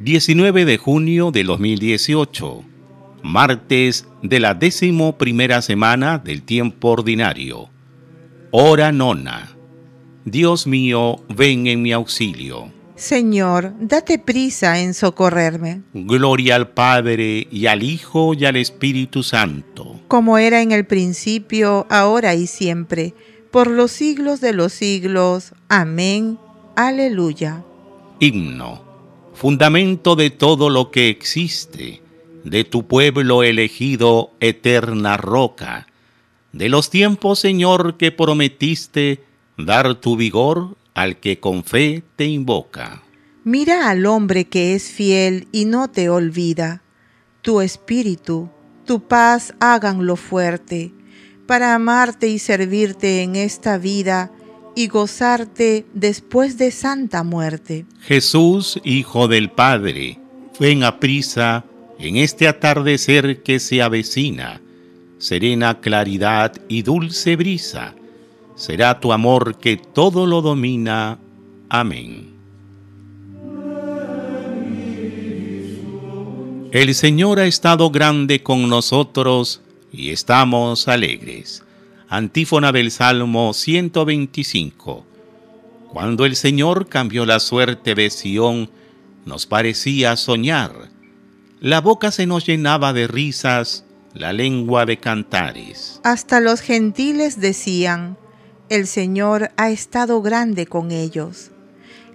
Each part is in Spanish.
19 de junio de 2018, martes de la décimo primera semana del tiempo ordinario. Hora nona. Dios mío, ven en mi auxilio. Señor, date prisa en socorrerme. Gloria al Padre y al Hijo y al Espíritu Santo. Como era en el principio, ahora y siempre, por los siglos de los siglos. Amén. Aleluya. Himno fundamento de todo lo que existe, de tu pueblo elegido, eterna roca, de los tiempos, Señor, que prometiste dar tu vigor al que con fe te invoca. Mira al hombre que es fiel y no te olvida. Tu espíritu, tu paz háganlo fuerte, para amarte y servirte en esta vida y gozarte después de santa muerte. Jesús, Hijo del Padre, ven a prisa en este atardecer que se avecina, serena claridad y dulce brisa, será tu amor que todo lo domina. Amén. El Señor ha estado grande con nosotros y estamos alegres antífona del Salmo 125. Cuando el Señor cambió la suerte de Sión, nos parecía soñar. La boca se nos llenaba de risas, la lengua de cantares. Hasta los gentiles decían, el Señor ha estado grande con ellos.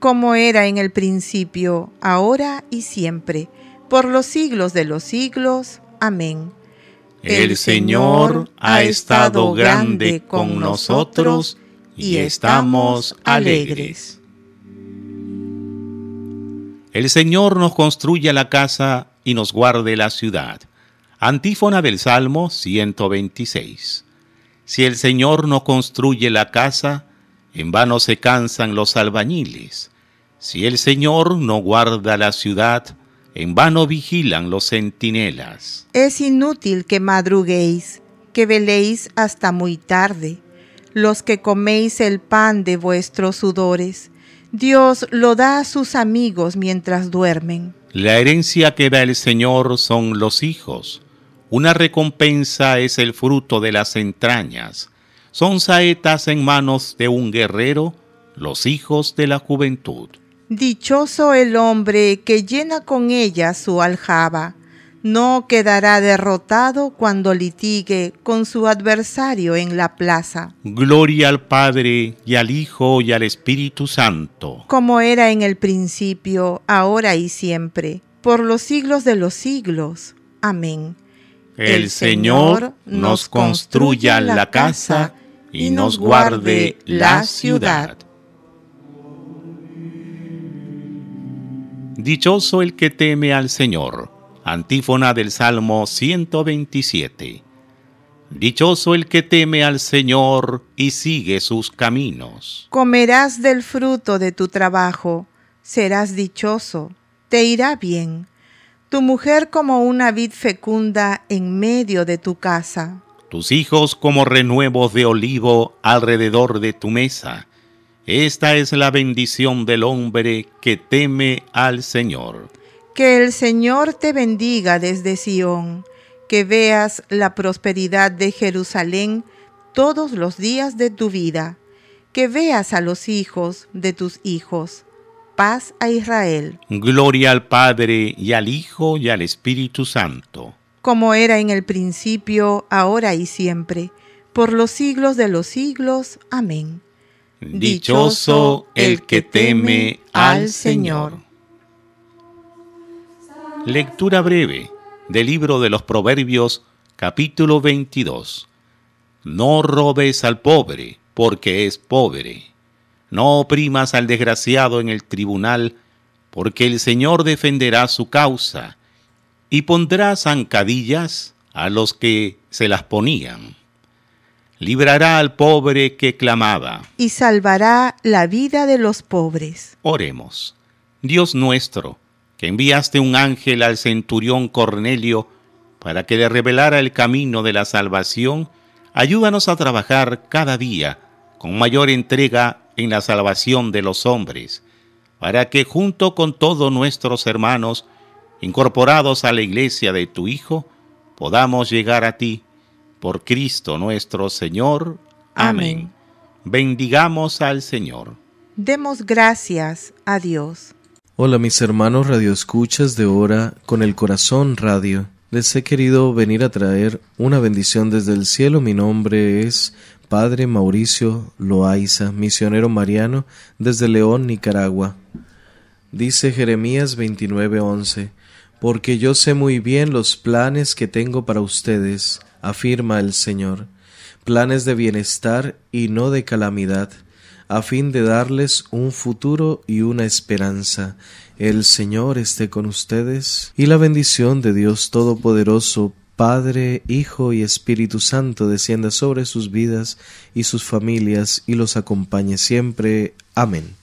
como era en el principio, ahora y siempre, por los siglos de los siglos. Amén. El Señor ha estado grande con nosotros y estamos alegres. El Señor nos construye la casa y nos guarde la ciudad. Antífona del Salmo 126. Si el Señor nos construye la casa, en vano se cansan los albañiles. Si el Señor no guarda la ciudad, en vano vigilan los centinelas. Es inútil que madruguéis, que veléis hasta muy tarde, los que coméis el pan de vuestros sudores. Dios lo da a sus amigos mientras duermen. La herencia que da el Señor son los hijos. Una recompensa es el fruto de las entrañas son saetas en manos de un guerrero, los hijos de la juventud. Dichoso el hombre que llena con ella su aljaba. No quedará derrotado cuando litigue con su adversario en la plaza. Gloria al Padre y al Hijo y al Espíritu Santo. Como era en el principio, ahora y siempre, por los siglos de los siglos. Amén. El, Señor nos construya la casa y nos guarde la ciudad. Dichoso el que teme al Señor. Antífona del Salmo 127. Dichoso el que teme al Señor y sigue sus caminos. Comerás del fruto de tu trabajo, serás dichoso, te irá bien, tu mujer como una vid fecunda en medio de tu casa tus hijos como renuevos de olivo alrededor de tu mesa. Esta es la bendición del hombre que teme al Señor. Que el Señor te bendiga desde Sión, que veas la prosperidad de Jerusalén todos los días de tu vida, que veas a los hijos de tus hijos. Paz a Israel. Gloria al Padre y al Hijo y al Espíritu Santo como era en el principio, ahora y siempre, por los siglos de los siglos. Amén. Dichoso el que teme al Señor. Lectura breve del libro de los Proverbios, capítulo 22. No robes al pobre, porque es pobre. No oprimas al desgraciado en el tribunal, porque el Señor defenderá su causa y pondrá zancadillas a los que se las ponían. Librará al pobre que clamaba. Y salvará la vida de los pobres. Oremos. Dios nuestro, que enviaste un ángel al centurión Cornelio para que le revelara el camino de la salvación, ayúdanos a trabajar cada día con mayor entrega en la salvación de los hombres, para que junto con todos nuestros hermanos, incorporados a la iglesia de tu Hijo, podamos llegar a ti. Por Cristo nuestro Señor. Amén. Bendigamos al Señor. Demos gracias a Dios. Hola mis hermanos radioescuchas de hora con el corazón radio. Les he querido venir a traer una bendición desde el cielo. Mi nombre es Padre Mauricio Loaiza, misionero mariano desde León, Nicaragua. Dice Jeremías 29:11, Porque yo sé muy bien los planes que tengo para ustedes, afirma el Señor, planes de bienestar y no de calamidad, a fin de darles un futuro y una esperanza. El Señor esté con ustedes, y la bendición de Dios Todopoderoso, Padre, Hijo y Espíritu Santo descienda sobre sus vidas y sus familias y los acompañe siempre. Amén.